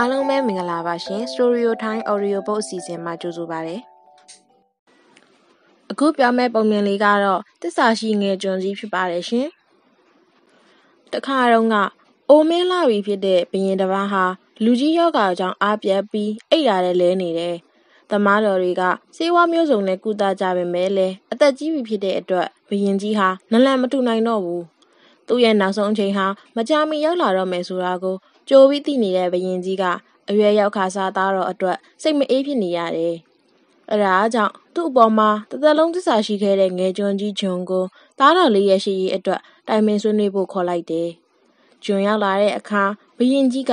အားလုံးပဲမင်္ဂလာပါရှင် Studio Time Audio Book အစီအစဉ်မှာကြိုဆိုပါရစေ။အခုပြောမယ့်ပုံမြင်လေးကတော့တစ္ဆာရှိငယ်ကျွန်ကြီးဖြစ်ပါတယ်ရှင်။တခါတုန်းကအိုမင်းလာပြီဖြစ်တဲ့ဘရင်တစ်ပါးဟာလူကြီးယောဂါကြောင့်အားပြတ်ပြီးအိတ်လာတဲ့လဲနေတယ်။သမားတော်တွေကစေဝါမျိုးစုံနဲ့ကုသကြပေမဲ့လည်းအသက်ကြီးပြီဖြစ်တဲ့အတွက်ဘရင်ကြီးဟာနလန်မထူနိုင်တော့ဘူး။သူ့ရဲ့နောက်ဆုံးအချိန်ဟာမကြာမီရောက်လာတော့မယ်ဆိုတာကိုကြိုပြီးသိနေတဲ့ဘယင်ကြီးကအရွယ်ရောက်ခါစားသားတော့အတွက်စိတ်မအေးဖြစ်နေရတယ်။အဲဒါကြောင့်သူ့အပေါ်မှာတသက်လုံးသစ္စာရှိခဲ့တဲ့ငယ်ကျွန်းကြီးဂျွန်ကိုသားတော်လေးရဲ့ရှိရေးအတွက်တိုင်ပင်ဆွေးနွေးဖို့ခေါ်လိုက်တယ်။ဂျွန်ရောက်လာတဲ့အခါဘယင်ကြီးက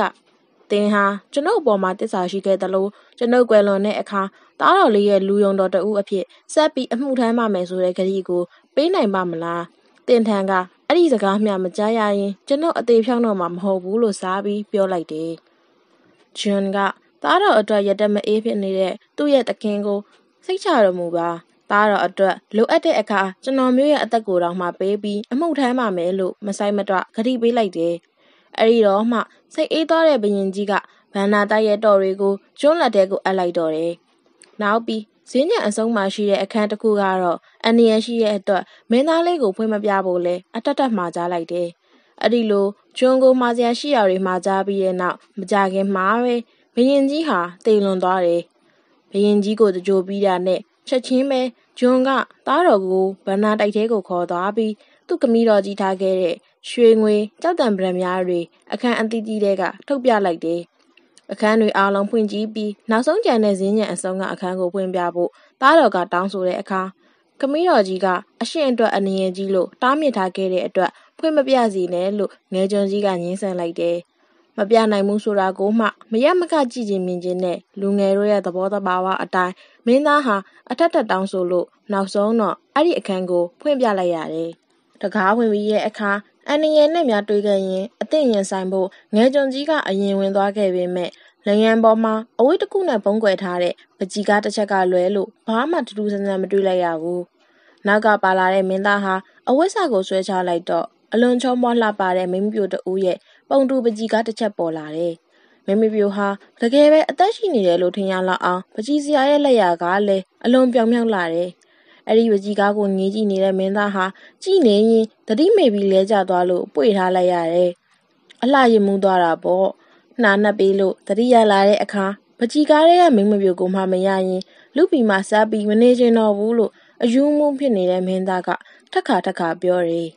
သင်ဟာကျွန်ုပ်အပေါ်မှာတစ္ဆာရှိခဲ့သလိုကျွန်ုပ်ကွယ်လွန်တဲ့အခါတားတော်လေးရဲ့လူယုံတော်တူအဖြစ်ဆက်ပြီးအမှုထမ်းပါမယ်ဆိုတဲ့ကတိကိုပေးနိုင်ပါမလားသင်ထံကအဲ့ဒီစကားမျှမကြားရရင်ကျွန်တော်အသေးဖြောင်းတော့မှာမဟုတ်ဘူးလို့စားပြီးပြောလိုက်တယ်။ဂျွန်ကသားတော်အတွက်ရတက်မအေးဖြစ်နေတဲ့သူ့ရဲ့တခင်ကိုစိတ်ချတော်မူပါသားတော်အတွက်လိုအပ်တဲ့အခါကျွန်တော်မျိုးရဲ့အသက်ကိုတောင်မှပေးပြီးအမှုထမ်းပါမယ်လို့မဆိုင်မတော့ဂတိပေးလိုက်တယ်။အဲဒီတော့မှ စိတ်အေးသွားတဲ့ဘယင်ကြီးကဗန္နာတိုက်ရဲ့တော်တွေကိုကျွန်းလက်ထဲကိုအပ်လိုက်တော့တယ်။နောက်ပြီးဈေးညံအဆုံးမှာရှိတဲ့အခန်းတစ်ခုကတော့အန္တရာယ်ရှိတဲ့အတွက်မင်းသားလေးကိုဖွင့်မပြဖို့လဲအတက်တက်မှာကြားလိုက်တယ်။အဲ့ဒီလိုဂျွန်ကိုမာစရာရှိရာတွေမှာကြားပြီးတဲ့နောက်မကြခင်မှာပဲဘရင်ကြီးဟာတေလွန်သွားတယ်။ဘရင်ကြီးကိုတကြိုပြီးတာနဲ့ချက်ချင်းပဲဂျွန်ကသားတော်ကိုဗန္နာတိုက်ထဲကိုခေါ်သွားပြီးသူ့ကမီးတော်ကြီးထားခဲ့တဲ့ရွှေငွေကြောက်တံပံများတွေအခန်းအသီးသီးတွေက ထုတ်ပြလိုက်တယ်အခန်းတွေအားလုံးဖွင့်ကြည့်ပြီးနောက်ဆုံးကြံတဲ့ဇင်းညံအစုံကအခန်းကို ဖွင့်ပြဖို့တားတော်ကတောင်းဆိုတဲ့အခါခမီးတော်ကြီးကအရှင်အတွက်အနေရကြီးလို့တားမြစ်ထားခဲ့တဲ့အတွက်ဖွင့်မပြစီနဲ့လို့ငယ်ကျွန်ကြီးကငင်းဆန်လိုက်တယ်။မပြနိုင်ဘူးဆိုတာကိုမှမရမကကြည်ကျင်မြင်ခြင်းနဲ့လူငယ်တို့ရဲ့သဘောတဘာဝအတိုင်းမင်းသားဟာအထက်ထက်တောင်းဆိုလို့နောက်ဆုံးတော့အဲ့ဒီအခန်းကိုဖွင့်ပြလိုက်ရတယ်။တကားဝင်ပြီးရဲ့အခါအန်နီယယ်နဲ့များတွေ့ခဲ့ရင်အသင့်ရင်ဆိုင်ဖို့ငယ်ကြုံကြီးကအရင်ဝင်သွားခဲ့ပေမဲ့လရန်ပေါ်မှာအဝိတ်တစ်ခုနဲ့ပုံကွယ်ထားတဲ့ပကြီကားတစ်ချက်ကလွဲလို့ဘာမှတူတူဆန်းဆန်းမတွေ့လိုက်ရဘူး။နောက်ကပါလာတဲ့မင်းသားဟာအဝိတ်စာကိုဆွဲချလိုက်တော့အလွန်ချုံမောလှပတဲ့မိမပြိုတူရဲ့ပုံတူပကြီကားတစ်ချက်ပေါ်လာတယ်။မိမပြိုဟာတကယ်ပဲအသက်ရှိနေတယ်လို့ထင်ရလောက်အောင်ပကြီစရာရဲ့လက်ရာကလည်းအလွန်ပြောင်မြောက်လာတယ်။အဲဒီပကြီးကားကိုငေးကြည့်နေတဲ့မင်းသားဟာကြည့်နေရင်သတိမေ့ပြီးလဲကျသွားလို့ပွေထားလိုက်ရတယ်။အလှရင်မှုသွားတာပေါ့။နှာနှက်ပေးလို့သတိရလာတဲ့အခါပကြီးကားရဲကမင်းမပြိုကိုမှမရရင်လူပီမှာစားပြီးမနေချင်တော့ဘူးလို့အယူမှုဖြစ်နေတဲ့မင်းသားကထက်ခါထက်ခါပြောတယ်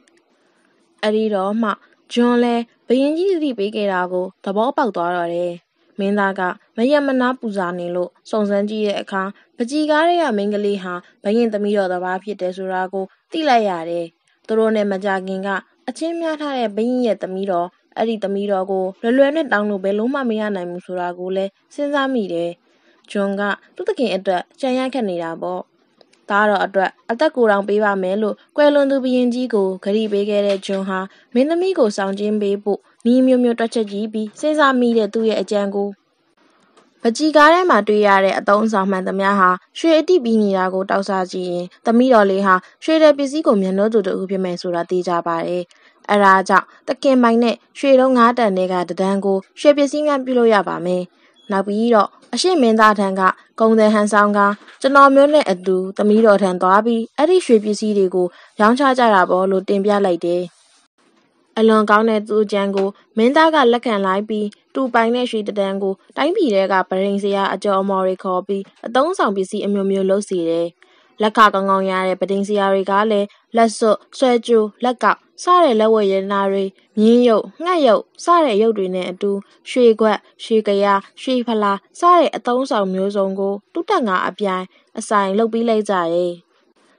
။အဲဒီတော့မှဂျွန်လဲဘယင်ကြီးသတိပေးခဲ့တာကိုသဘောပေါက်သွားတော့တယ်။မင်းသားကမယမနာပူဇာနေလို့စုံစမ်းကြည့်တဲ့အခါပကြီးကားတဲ့မိန်းကလေးဟာဘရင်သမီးတော်တစ်ပါးဖြစ်တယ်ဆိုတာကိုသိလိုက်ရတယ်။သူတို့နဲ့မကြခင်ကအချင်းများထားတဲ့ဘရင်ရဲ့သမီးတော်အဲ့ဒီသမီးတော်ကို လွယ်လွယ်နဲ့တောင်းလို့ဘယ်လုံးမမရနိုင်ဘူးဆိုတာကိုလည်းစဉ်းစားမိတယ်။ဂျွန်ကသူ့တခင်အတွက်ကြံရခက်နေတာပေါ့။သားတော်အတွက်အသက်ကိုယ်တော်ပေးပါမယ်လို့ကွယ်လွန်သူဘရင်ကြီးကိုဂရီပေးခဲ့တဲ့ဂျွန်ဟာမင်းသမီးကိုဆောင်ကျင်းပေးဖို့နီးမျိုးမျိုးတွက်ချက်ကြီးပြီးစဉ်းစားမိတဲ့သူ့ရဲ့အကြံကိုပကြီကားထဲမှာတွေ့ရတဲ့အတုံးဆောင်မှန်သမျှဟာရွှေအတိပြီးနေတာကိုတောက်စားကြည့်ရင်သမီးတော်လေးဟာရွှေတဲ့ပစ္စည်းကိုမျက်နှာသူတူဖြစ်မယ်ဆိုတာသိကြပါတယ်။အဲဒါကြောင့်တခင်ပိုင်နဲ့ရွှေလုံး၅တန်တွေကတဒန်းကိုရွှေပစ္စည်းများပြုလုပ်ရပါမယ်။နောက်ပြီးတော့အရှိမင်းသားထံကကုံတယ်ဟန်ဆောင်ကကျွန်တော်မျိုးနဲ့အတူသမီးတော်ထံသွားပြီးအဲ့ဒီရွှေပစ္စည်းတွေကိုရောင်းချကြတာပေါ့လို့တင်ပြလိုက်တယ်။အလွန်ကောင်းတဲ့သူ့ကြံကိုမင်းသားကလက်ခံလိုက်ပြီးတူပိုင်တဲ့ရွှေတတန်ကို တိုင်းပြည်ထဲကဗရင်စရာအကျော်အမော်တွေခေါ်ပြီးအသုံးဆောင်ပစ္စည်းအမျိုးမျိုးလုပ်စီတယ်။လက်ခကောင်းကောင်းရတဲ့ပဒိန်စရာတွေကလည်းလက်စွပ်ဆွဲကြိုးလက်ကောက်စတဲ့လက်ဝတ်ရတနာတွေမြင်းရုပ်ငှက်ရုပ်စတဲ့ရုပ်တွေနဲ့အတူရွှေခွက်ရွှေကရာ ရွှေဖလားစတဲ့အသုံးဆောင်မျိုးစုံကိုတူးတက်ငါအပြိုင်အဆိုင်လုပ်ပြီးလိုက်ကြတယ်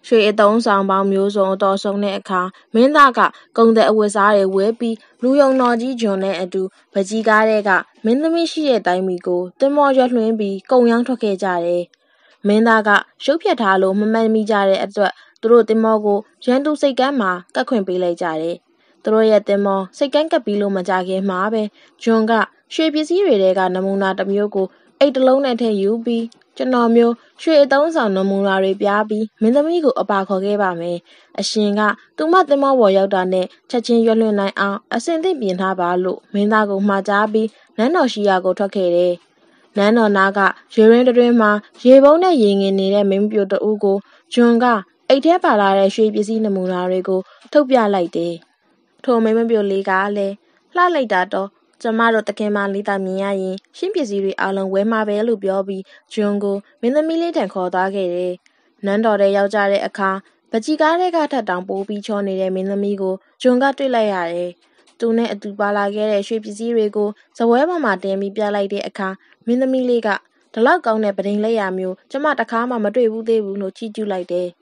ရွှေအသုံးဆောင်ပေါင်းမျိုးစုံအတော်ဆုံးတဲ့အခါမင်းသားကကုံတဲ့အဝတ်စားတွေဝဲပြီးလူယုံတော်ကြီးဂျွန်နဲ့အတူပကြီးကားတဲ့ကမင်းသမီးရှိတဲ့တိုင်းမီကိုတင်မောရွှတ်လွှင်းပြီးကုံရောင်းထွက်ခဲ့ကြတယ်။မင်းသားကရုပ်ဖြတ်ထားလို့မမှန်မိကြတဲ့အတွက်သူတို့တင်မောကိုရန်သူစိတ်ကမ်းမှာကတ်ခွင့်ပေးလိုက်ကြတယ်။သူတို့ရဲ့တင်မောစိတ်ကမ်းကပ်ပြီးလို့မကြခင်မှာပဲဂျွန်ကရွှေပစ္စည်းတွေထဲကနမူနာတစ်မျိုးကိုအိတ်တစ်လုံးနဲ့ထည့်ယူပြီးကျွန်တော်မျိုးရွှေအသုံးဆောင်နမူနာတွေပြပြီးမင်းသမီးကိုအပါခေါ်ခဲ့ပါမယ်။အရှင်ကသူမတင်မောပေါ်ရောက်တာနဲ့ချက်ချင်းရွှတ်လွှင့်နိုင်အောင်အစင်သိပြင်ထားပါလို့မင်းသားကိုမှာကြားပြီးနန်းတော်ရှိရာကိုထွက်ခဲ့တယ်။နန်းတော်နာကရေရင်းတွင်မှာရေပုံးနဲ့ရေငင်နေတဲ့မင်းပြိုတအူးကိုဂျွန်ကအိတ်ထဲပါလာတဲ့ရွှေပစ္စည်းနမူနာတွေကိုထုတ်ပြလိုက်တယ်။ထိုမိမပြိုလေးကလည်းလှလိုက်တာတော့ကျမတို့တခင်မလေးသာမြင်ရရင်ရှင်းပစ္စည်းတွေအလုံးဝဲမှာပဲလို့ပြောပြီးဂျွန်ကိုမင်းသမီးလေးတန်ခေါ်သွားခဲ့တယ်။နန်းတော်ထဲရောက်ကြတဲ့အခါပကြီကားတွေကထပ်တောင်ပိုးပြီးချောနေတဲ့မင်းသမီးကိုဂျွန်ကတွေ့လိုက်ရတယ်။သူနဲ့အတူပါလာခဲ့တဲ့ရွှေပစ္စည်းတွေကိုဇပွဲပေါ်မှာတင်ပြီးပြလိုက်တဲ့အခါမင်းသမီးလေးကဒီလောက်ကောင်းတဲ့ပဒိန်လက်ရာမျိုးကျမတခါမှမတွေ့ဘူးသေးဘူးလို့ချီးကျူးလိုက်တယ်။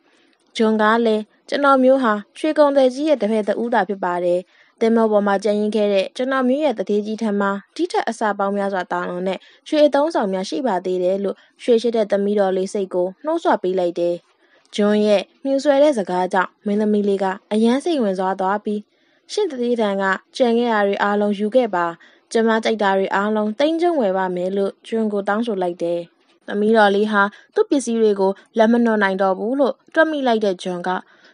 ။ဂျွန်ကလည်းကျွန်တော်မျိုးဟာရွှေကုံတယ်ကြီးရဲ့တပည့်တူတာဖြစ်ပါတယ်။တင်မောပေါ်မှာကြံရင်ခဲ့တဲ့ကျွန်တော်မျိုးရဲ့တတိကြီးထံမှာဒီထက်အစာပေါင်းများစွာတောင်းလုံးနဲ့ရွှေအသုံးဆောင်များရှိပါသေးတယ်လို့ရွှေရှိတဲ့သမီးတော်လေးစိတ်ကိုနှိုးဆွပေးလိုက်တယ်။ဂျွန်ရဲ့မြူဆွဲတဲ့စကားကြောင့်မင်းသမီးလေးကအယမ်းစိတ်ဝင်စားသွားပြီးရှင့်တတိတန်ကကြံခဲ့ရတွေအားလုံးယူခဲ့ပါကျမကြိုက်တာတွေအားလုံးတိမ့်ကျုံဝယ်ပါမယ်လို့ဂျွန်ကိုတောင်းဆိုလိုက်တယ်။။သမီးတော်လေးဟာသူ့ပစ္စည်းတွေကိုလက်မနှွန်နိုင်တော့ဘူးလို့တွက်မိလိုက်တဲ့ဂျွန်က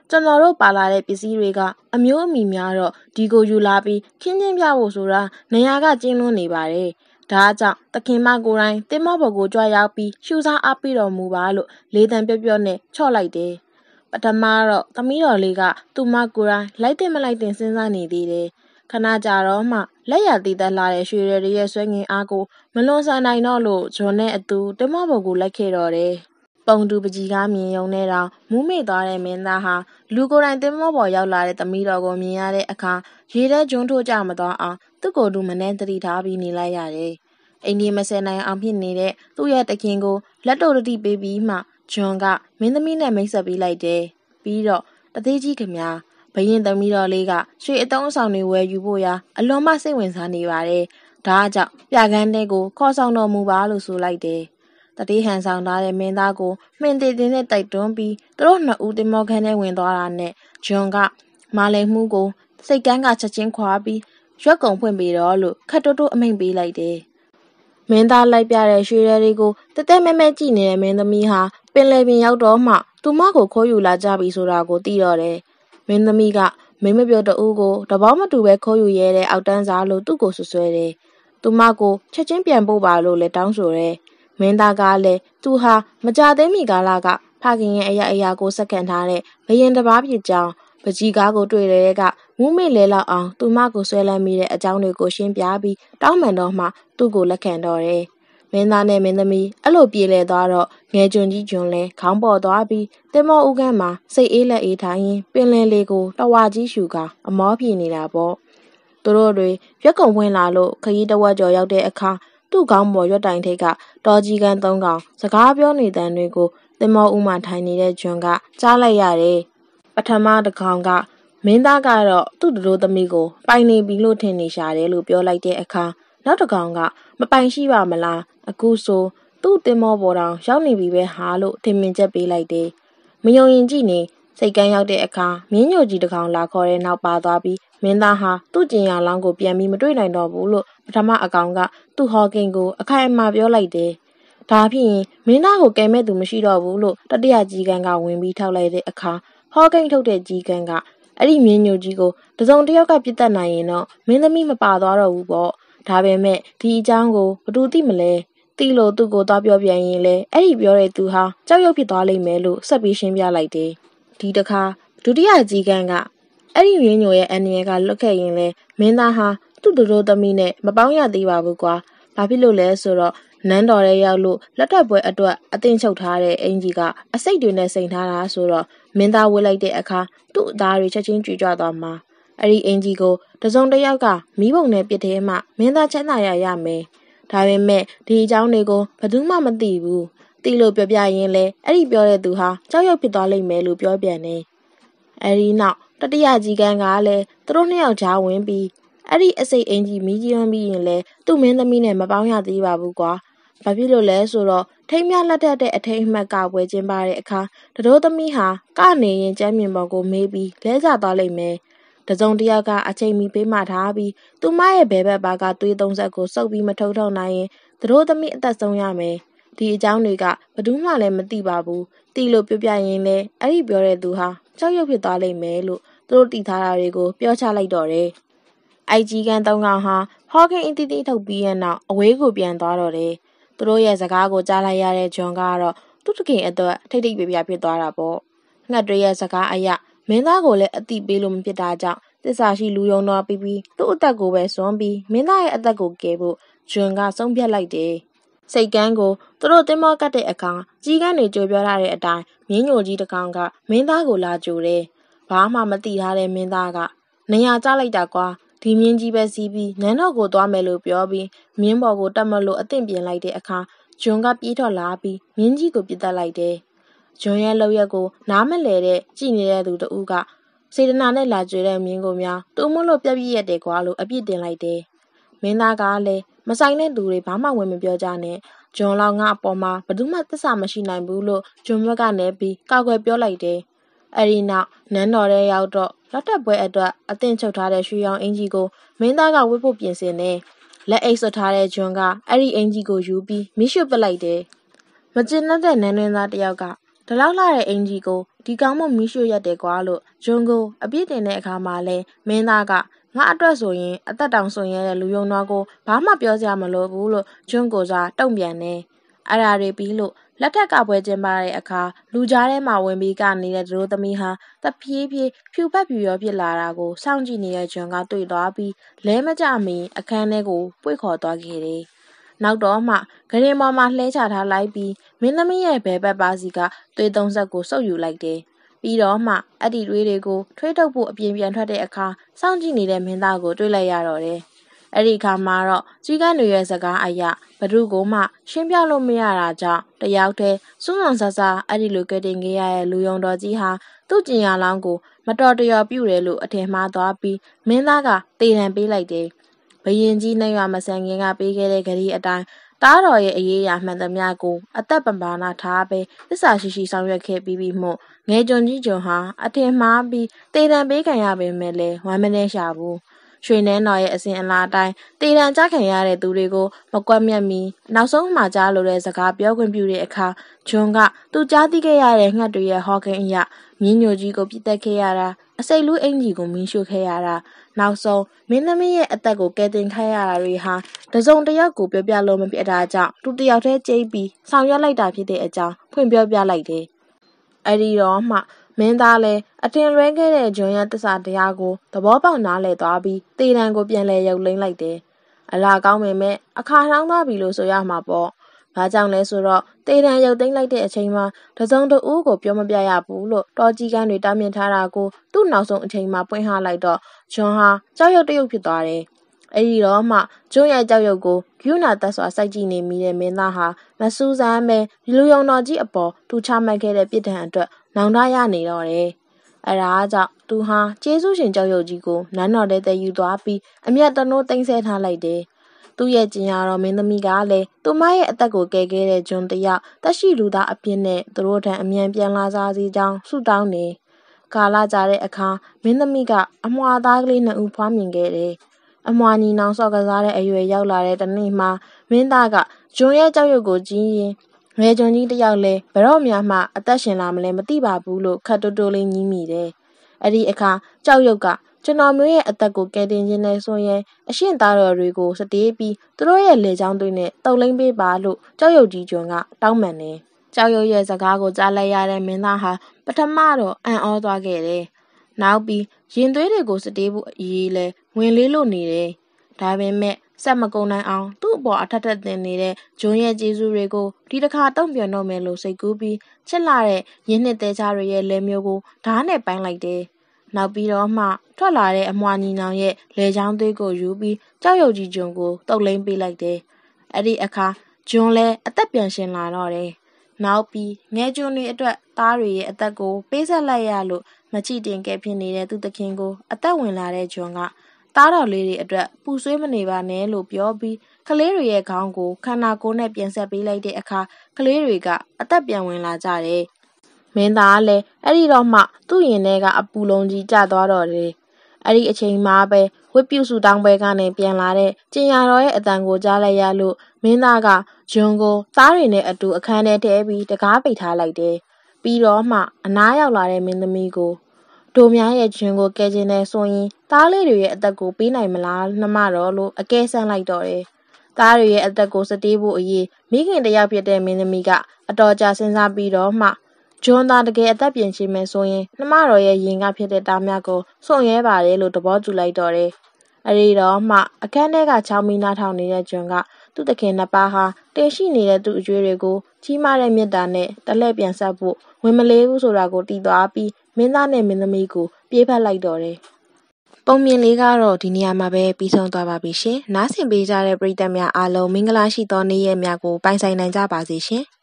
ကျွန်တော်တို့ပါလာတဲ့ပစ္စည်းတွေကအမျိုးအမီများတော့ဒီကိုယူလာပြီးခင်းချင်းပြဖို့ဆိုတာနေရာကကျဉ်းလွန်းနေပါတယ်။ဒါကြောင့်တခင်မကိုတိုင်းတင်မောဘော်ကိုကြွားရောက်ပြီးရှူစားအားပေးတော်မူပါလို့လေးတန်ပြပြနဲ့ချော့လိုက်တယ်။ပထမတော့သမီးတော်လေးကသူ့မကိုတိုင်းလိုက်တင်မလိုက်တင်စဉ်းစားနေသေးတယ်။ခဏကြာတော့မှလက်ရတီးသက်လာတဲ့ရွှေရည်တွေရဲ့ဆွဲငင်အားကိုမလွန်ဆန်နိုင်တော့လို့ဂျွန်နဲ့အတူတမော့ဘုံကိုလိုက်ခဲ့တော့တယ်။ပုံတူပကြီးကမြင်ယုံနဲ့တောင်မူးမေ့သွားတဲ့မင်းသားဟာလူကိုယ်တိုင်တင်မော့ပေါ်ရောက်လာတဲ့သမီးတော်ကိုမြင်ရတဲ့အခါရေထဲဂျွန်းထိုးကြမသွားအောင်သူ့ကိုယ်သူမနဲ့တတိထားပြီးနေလိုက်ရတယ်။အိမ်ဒီမဆယ်နိုင်အောင်ဖြစ်နေတဲ့သူ့ရဲ့တခင်ကိုလက်တော်တတိပေးပြီးမှဂျွန်ကမင်းသမီးနဲ့မိတ်ဆက်ပေးလိုက်တယ်။ပြီးတော့တသေးကြီးခင်ဗျာဘရင်သမီးတော်လေးကရွှေအတုံးဆောင်တွေဝယ်ယူဖို့ရာအလွန်မှစိတ်ဝင်စားနေပါတယ်။ဒါကြောင့်ပြကန်းတဲကိုခေါ်ဆောင်တော်မူပါလို့ဆိုလိုက်တယ်။တတိဟန်ဆောင်ထားတဲ့မင်းသားကိုမှင်တေတင်နဲ့တိုက်တွန်းပြီးသူတို့နှစ်ဦးတင်မောခန်းထဲဝင်သွားတာနဲ့ဂျွန်ကမာလင်မှုကိုစိတ်ကန်းကချက်ချင်းခွာပြီးရွက်ကုံဖွင့်ပေးတော့လို့ခတ်တိုးတိုးအမိန်ပေးလိုက်တယ်။မင်းသားလိုက်ပြတဲ့ရွှေရဲတွေကိုတက်တက်မဲမဲကြည့်နေတဲ့မင်းသမီးဟာပင်လယ်ပြင်ရောက်တော့မှသူမကိုခိုးယူလာကြပြီဆိုတာကိုသိတော့တယ်။မင်းသမီးကမင်းမပြောတဦးကိုတပေါင်းမတူပဲခိုးယူရဲတဲ့အောက်တန်းစားလို့သူ့ကိုဆွဆွဲတယ်။သူမကိုချက်ချင်းပြန်ပို့ပါလို့လည်းတောင်းဆိုတယ်။မင်းသားကလည်းသူဟာမကြသေးမီကာလကဖခင်ရဲ့အရာအရာကိုစက္ကန့်ထားတဲ့ဘယင်တပားပြစ်ကြောင်းပကြီးကားကိုတွေ့တဲ့ကငုမေလဲလောက်အောင်သူမကိုဆွဲလန်းမိတဲ့အကြောင်းတွေကိုရှင်းပြပြီးတောင်းပန်တော့မှသူ့ကိုလက်ခံတော့တယ်။မင်းသားနဲ့မင်းသမီးအဲ့လိုပြေလည်သွားတော့ငယ်ကျွန်ကြီးကျွန်လဲခေါင်းပေါ်သွားပြီးတင်မောဦးကန်းမှာစိတ်အေးလက်အေးထိုင်ရင်ပင်လယ်လေးကိုတဝါကြီးရှူကာအမောပြေနေတာပေါ့သူတို့တွေရွက်ကုန်ဝင်လာလို့ခရီးတဝက်ကျော်ရောက်တဲ့အခါသူ့ခေါင်းပေါ်ရွက်တိုင်ထိတ်ကတောကြီးကန်းသုံးကောင်စကားပြောနေတဲ့တွေကိုတင်မောဦးမှထိုင်နေတဲ့ကျွန်ကကြားလိုက်ရတယ်ပထမတစ်ကောင်ကမင်းသားကတော့သူ့တို့သမီးကိုပိုင်နေပြီလို့ထင်နေရှာတယ်လို့ပြောလိုက်တဲ့အခါနောက်တစ်ကောင်က မပိုင်ရှိပါမလားအခုဆိုသူ့တင်မောပေါ်တောင်ရောက်နေပြီပဲဟာလို့ထင်မြင်ချက်ပေးလိုက်တယ်မယုံရင်ကြည့်နေစိတ်ကန်းရောက်တဲ့အခါမင်းညိုကြီးတစ်ကောင်လာခေါ်တဲ့နောက်ပါသွားပြီးမင်းသားဟာသူ့ကျင်ရလောင်းကိုပြန်ပြီးမတွေ့နိုင်တော့ဘူးလို့ပထမအကောင်ကသူ့ဟော်ကင်ကိုအခိုင်အမာပြောလိုက်တယ်ဒါဖြစ်ရင်မင်းသားကိုကယ်မဲ့သူမရှိတော့ဘူးလို့တတိယကြီးကန်းကဝင်ပြီးထောက်လိုက်တဲ့အခါဟော်ကင်ထုတ်တဲ့ကြီးကန်းကအဲ့ဒီမြင်းညိုကြီးကိုတစုံတစ်ယောက်ကပြစ်တတ်နိုင်ရင်တော့မင်းသမီးမပါသွားတော့ဘူးပေါ့ဒါပေမဲ့ဒီအကြောင်းကိုဘသူသိမလဲသိလို့သူ့ကိုသွားပြောပြန်ရင်လည်းအဲ့ဒီပြောတဲ့သူဟာကြောက်ရွံ့ဖြစ်သွားလိမ့်မယ်လို့ဆက်ပြီးရှင်းပြလိုက်တယ်ဒီတခါဒုတိယကြီးကန်းကအဲ့ဒီရင်းညိုရဲ့အန်ရယ်ကလွတ်ခဲ့ရင်လဲမင်းသားဟာသူ့တို့တို့သမီးနဲ့မပေါင်းရသေးပါဘူးကွာဘာဖြစ်လို့လဲဆိုတော့နန်းတော်ရဲရောက်လို့လက်တပ်ပွဲအတွက်အသင်ချုပ်ထားတဲ့အင်ကြီးကအစိတ်တွေနဲ့စိန်ထားတာဆိုတော့မင်းသားဝေးလိုက်တဲ့အခါသူ့အသားတွေချက်ချင်းကြွကြွသွားမှာအဲ့ဒီအင်ကြီးကိုတစုံတစ်ယောက်ကမီးပုံနဲ့ပစ်တယ်မှမင်းသားချမ်းသာရရမယ်။ဒါပေမဲ့ဒီအကြောင်းတွေကိုဘယ်သူမှမသိဘူး။သိလို့ပြောပြရင်လည်းအဲ့ဒီပြောတဲ့သူဟာကြောက်ရွံ့ဖြစ်သွားလိမ့်မယ်လို့ပြောပြန်တယ်။အဲ့ဒီနောက်တတိယကြီးကန်းကလည်းသူတို့နှစ်ယောက်ကြားဝင်ပြီးအဲ့ဒီအစိတ်အင်ကြီးမီးကြီးလွန်ပြီးရင်လည်းသူ့မင်းသမီးနဲ့မပေါင်းရသေးပါဘူးကွာ။ဘာဖြစ်လို့လဲဆိုတော့ထိမ်းမြလက်ထက်တဲ့အထိမ်းအမှတ်ကပွဲကျင်းပတဲ့အခါတရိုးသမီးဟာကနေရင်ကျမ်းမြင်ပေါ်ကိုမေးပြီးလဲကျသွားလိမ့်မယ်။တစုံတယောက်ကအချိန်မီပေးမှထားပြီးသူမရဲ့ဘဲဘက်ပါကသွေးသုံးဆက်ကိုစုပ်ပြီးမထုံထုံနိုင်ရင်သူတို့သမီးအသက်ဆုံးရမယ်ဒီအကြောင်းတွေကဘယ်သူမှလည်းမသိပါဘူးတိလို့ပြောပြရင်လည်းအဲ့ဒီပြောတဲ့သူဟာကြောက်ရွံ့ဖြစ်သွားလိမ့်မယ်လို့သူတို့တီထားတာတွေကိုပြောချလိုက်တော့တယ်အိုက်ကြီးကန်သုံးကောင်ဟာဟော့ကင်းအတီးတီးထုတ်ပြီးရနောက်အဝေးကိုပြန်သွားတော့တယ်သူတို့ရဲ့စကားကိုကြားလိုက်ရတဲ့ဂျွန်ကတော့သူ့တခင်အတွက်ထိတ်ထိတ်ပြပြဖြစ်သွားတာပေါ့ငှက်တွေရဲ့စကားအရမင်းသားကိုလည်းအတိပေးလို့မဖြစ်တာကြောင့်သစ္စာရှိလူယုံတော်ပြီးပြီးသူ့အသက်ကိုပဲစွန့်ပြီးမင်းသားရဲ့အသက်ကိုကယ်ဖို့ဂျွန်ကဆုံးဖြတ်လိုက်တယ်။စိတ်ကန်းကိုသူတို့တင်မောကတ်တဲ့အခါကြီးကန်းတွေကြိုပြောရတဲ့အတိုင်းမြင်းညိုကြီးတကောင်ကမင်းသားကိုလာကြိုတယ်။ဘာမှမသိထားတဲ့မင်းသားကနေရာကျလိုက်တာကွာဒီမြင်းကြီးပဲစီးပြီးနန်းတော်ကိုသွားမယ်လို့ပြောပြီးမြင်းပေါ်ကိုတက်မလို့အသင့်ပြင်လိုက်တဲ့အခါဂျွန်ကပြေးထွက်လာပြီးမြင်းကြီးကိုပြစ်တက်လိုက်တယ်။ရွံရဲလောက်ရက်ကိုနားမလဲတဲ့ကြည်နေတဲ့သူတဦးကစေတနာနဲ့လာကြွေတဲ့မြင်းကိုများတူးမလို့ပြက်ပြည့်ရက်တယ်ကွာလို့အပြစ်တင်လိုက်တယ်။မင်းသားကလည်းမဆိုင်တဲ့သူတွေဘာမှဝင်မပြောကြနဲ့။ဂျွန်လောင်ကအပေါ်မှာဘယ်သူမှသစ္စာမရှိနိုင်ဘူးလို့ဂျွန်ဘက်ကနေပြီးကောက်ွယ်ပြောလိုက်တယ်။အဲဒီနောက်နန်းတော်ထဲရောက်တော့လက်တက်ပွဲအတွက်အသင့်ချုပ်ထားတဲ့ရွှေရောင်အင်ကြီးကိုမင်းသားကဝတ်ဖို့ပြင်ဆင်နေလက်အိတ်ဆွထားတဲ့ဂျွန်ကအဲ့ဒီအင်ကြီးကိုယူပြီးမိရှုပစ်လိုက်တယ်။မကျင်တဲ့နန်းရင်းသားတယောက်ကဒီလောက်လာတဲ့အင်ကြီးကိုဒီကောင်းမမီးရှို့ရက်တယ်ကွာလို့ဂျွန်ကို အပြစ်တင်တဲ့အခါမှာလဲမင်းသားကငါအတွက်ဆိုရင် အသက်တောင်ဆုံးရတဲ့လူယုံသွားကိုဘာမှပြောစရာမလိုဘူးလို့ဂျွန်ကိုစာတုံ့ပြန်နေအရာတွေပြီးလို့လက်ထက်ကပွဲကျင်းပတဲ့အခါလူကြားထဲမှာဝင်ပြီးကနေတဲ့ဒရိုသမီးဟာတပြေးပြေးဖြူပတ်ဖြူရောဖြစ်လာတာကိုစောင့်ကြည့်နေတဲ့ဂျွန်ကတွေ့သွားပြီးလဲမကြမီအခန်းထဲကိုပွေခေါ်သွားခဲ့တယ်။နောက်တော့မှဂရင်ပေါ်မှာလှဲချထားလိုက်ပြီးမင်းသမီးရဲ့ဘဲဘက်ပါစီကသွေးသုံးဆက်ကိုစုပ်ယူလိုက်တယ်။ပြီးတော့မှအဲ့ဒီတွေးတွေကိုထွေးထုတ်ဖို့အပြင်ပြန်ထွက်တဲ့အခါစောင့်ကြည့်နေတဲ့မင်းသားကိုတွေ့လိုက်ရတော့တယ်။အဲ့ဒီခါမှာတော့ကြီးကန်းတွေရဲ့စကားအရဘဒုကိုမှရှင်းပြလို့မရတာကြောင့်တယောက်တည်းစွန့်ဆောင်ဆဆအဲ့ဒီလိုကတင်ခဲ့ရတဲ့လူယုံတော်ကြီးဟာသူ့ကျင်ရလောင်းကို မတော်တရော်ပြုတ်တယ်လို့အထင်မှားသွားပြီးမင်းသားကတေတံပေးလိုက်တယ်။ဘရင်ကြီးနှရွာမဆန်ခင်ကပေးခဲ့တဲ့ဂရီအတိုင်းတားတော်ရဲ့အရေးအရာမှန်သမျှကိုအသက်ပမာဏထားပဲသစ္စာရှိရှိဆောင်ရွက်ခဲ့ပြီးပြီးမှငယ်ကျွန်ကြီးကျွန်ဟာအထင်မှားပြီးတေတံပေးခံရပေမဲ့လည်းဝမ်းမနေရှာဘူးရွှေနှန်းတော်ရဲ့အစဉ်အလာအတိုင်းတေတံကြခံရတဲ့သူတွေကိုမကွက်မြက်မီနောက်ဆုံးမှကြားလို့တဲ့စကားပြောခွင့်ပြုတဲ့အခါဂျွန်ကသူကြားသိခဲ့ရတဲ့ငှက်တွေရဲ့ဟော့ကင်အရာမြင်းညိုကြီးကိုပြစ်တက်ခဲ့ရတာအစိတ်လူးအင်ကြီးကိုမင်းရှို့ခဲ့ရတာနောက်ဆုံးမင်းသမီးရဲ့အသက်ကိုကယ်တင်ခဲ့ရတာတွေဟာတစုံတစ်ယောက်ကိုပြောပြလို့မဖြစ်တာကြောင့်သူတယောက်တည်းကြိတ်ပြီးဆောင်ရွက်လိုက်တာဖြစ်တဲ့အကြောင်းဖွင့်ပြောပြလိုက်တယ်။အဲဒီတော့မှမင်းသားလည်းအတင်လွဲခဲ့တဲ့ဂျွန်ရဲ့တစ္ဆာတရားကိုသဘောပေါက်နားလည်သွားပြီးတေတံကိုပြန်လဲရုပ်လိမ့်လိုက်တယ်။အလားကောင်းပေမဲ့အခါနှောင်းသွားပြီလို့ဆိုရမှာပေါ့။ဘာကြောင့်လဲဆိုတော့တေတံရုပ်သိမ်းလိုက်တဲ့အချိန်မှာတစုံတဦးကိုပြောမပြရဘူးလို့တော်ကြီးကန်းတွေတားမြစ်ထားတာကိုသူ့နောက်ဆုံးအချိန်မှာပွင့်ဟလိုက်တော့ဂျွန်ဟာကြောက်ရွံ့တရုပ်ဖြစ်သွားတယ်။အဲဒီတော့မှကျွန်းရဲ့ကြောက်ရွံ့ကိုဂယူနာတက်စွာစိုက်ကြည့်နေမိတဲ့မင်းသားဟာမစူးစမ်းပဲလူယုံတော်ကြီးအပေါ်ထူချမှတ်ခဲ့တဲ့ပြစ်ဒဏ်အတွက်နောင်တရနေတော့တယ်။အဲဒါကြောင့်သူဟာကျေးဇူးရှင်ကြောက်ရွံ့ကြီးကိုနန်းတော်ထဲတည်ယူသွားပြီးအမျက်တနိုးတင်ဆက်ထားလိုက်တယ်။သူ့ရဲ့ကြင်ယာတော်မင်းသမီးကလည်းသူမရဲ့အသက်ကိုကယ်ခဲ့တဲ့ဂျွန်တယောက်တက်ရှိလူသားအပြစ်နဲ့သူတို့ထံအမြန်ပြန်လာစားစီကြောင်းဆုတောင်းနေကာလာကြတဲ့အခါမင်းသမီးကအမွှာသားကလေးနှစ်ဦးဖွားမြင်ခဲ့တယ်အမွှာညီနောင်ဆော့ကစားတဲ့အရွယ်ရောက်လာတဲ့တနေ့မှာမင်းသားကဂျွန်ရဲ့ကြောက်ရွံ့ကိုကြီးရင်ငယ်ဂျွန်ကြီးတယောက်လဲဘရော့များမှအသက်ရှင်လာမလဲမသိပါဘူးလို့ခတ်တိုးတိုးလေးညင်းမိတယ်အဲ့ဒီအခါကြောက်ရွံ့ကကျွန်တော်မျိုးရဲ့အသက်ကိုကယ်တင်ခြင်းနဲ့ဆိုရင်အရှင်သားတော်တွေကို စတေးပြီးသူတို့ရဲ့လေချောင်းတွေနဲ့တုံလိမ့်ပေးပါလို့ကြောက်ရွံ့ကြီးကျွန်ကတောင်းပန်တယ်။ကြောက်ရွံ့ရဲ့စကားကိုကြားလိုက်ရတဲ့မင်းသားဟာပထမတော့အံ့ဩသွားခဲ့တယ်။နောက်ပြီးရင်သွေးတွေကိုစတေးဖို့အရေးလဲဝင်လေးလို့နေတယ်။ဒါပေမဲ့ဆက်မကုံနိုင်အောင်သူ့အပေါ်အထက်ထက်တင်နေတဲ့ဂျွန်းရဲ့ကျေးဇူးတွေကိုဒီတစ်ခါတုံ့ပြန်တော့မယ်လို့စိတ်ကူးပြီးချစ်လာတဲ့ရင်းနှစ်သေးချားတွေရဲ့လက်မျိုးကိုဓားနဲ့ပိုင်းလိုက်တယ်။နောက်ပြီးတော့မှထွက်လာတဲ့အမွာနီနောင်ရဲ့လေချောင်းသွေးကိုယူပြီးကြောက်ရွံ့ကြီးဂျွန်ကိုတုပ်လိမ့်ပေးလိုက်တယ်။အဲ့ဒီအခါဂျွန်လည်းအသက်ပြန်ရှင်လာတော့တယ်။နောက်ပြီးငယ်ဂျွန်တွေအတွက်သားတွေရဲ့အသက်ကိုပေးဆက်လိုက်ရလို့မချီတင်ခဲ့ဖြစ်နေတဲ့သူသခင်ကိုအသက်ဝင်လာတဲ့ဂျွန်ကသားတော်လေးတွေအတွက်ပူဆွေးမနေပါနဲ့လို့ပြောပြီးကလေးတွေရဲ့ခေါင်းကိုခန္ဓာကိုယ်နဲ့ပြန်ဆက်ပေးလိုက်တဲ့အခါကလေးတွေကအသက်ပြန်ဝင်လာကြတယ်။မင်းသားကလည်းအဲ့ဒီတော့မှ သူ့ရင်ထဲကအပူလုံးကြီးကျသွားတော့တယ်။အဲ့ဒီအချိန်မှာပဲဝိပုစုတောင်ပွဲကနေပြန်လာတဲ့ကျင်ရတော်ရဲ့အတန်ကိုကြားလိုက်ရလို့မင်းသားကဂျွန်ကိုသားတွေနဲ့အတူ အခန်းထဲထည့်ပြီးတကားပိတ်ထားလိုက်တယ်။ပြီးတော့မှအနားရောက်လာတဲ့မင်းသမီးကိုဒိုမြရဲ့ဂျွန်ကိုကဲခြင်းနဲ့ဆိုရင်သားလေးတွေရဲ့အသက်ကိုပေးနိုင်မလားနှမတော်လို့အကဲဆန်းလိုက်တော့တယ်။သားတွေရဲ့အသက်ကိုစတေးဖို့အရေးမိခင်တယောက်ဖြစ်တဲ့မင်းသမီးကအတော်ကြာစဉ်းစားပြီးတော့မှဂျွန်သာတကယ်အသက်ပြင်ရှည်မယ်ဆိုရင်နှမတော်ရဲ့ရင်ကဖြစ်တဲ့သားများကိုစွန့်ရဲပါတယ်လို့သဘောတူလိုက်တော့တယ်။အရေတော်မှအခန်းထဲကချောင်းမီနားထောင်နေတဲ့ဂျွန်ကသူ့တခင်နှစ်ပါးဟာတင်ရှိနေတဲ့သူ့အကျွေးတွေကိုကြီးမားတဲ့မေတ္တာနဲ့တလှည့်ပြန်ဆက်ဖို့ဝင်မလေးဘူးဆိုတာကိုတည်သွားပြီးမင်းသားနဲ့မင်းသမီးကိုပြေးဖက်လိုက်တော့တယ်။ပုံမြင်လေးကတော့ဒီနေရာမှာပဲပြီးဆုံးသွားပါပြီရှင်။နားဆင်ပေးကြတဲ့ပရိသတ်များအားလုံးမင်္ဂလာရှိသောနေ့ရက်များကိုပိုင်ဆိုင်နိုင်ကြပါစေရှင်။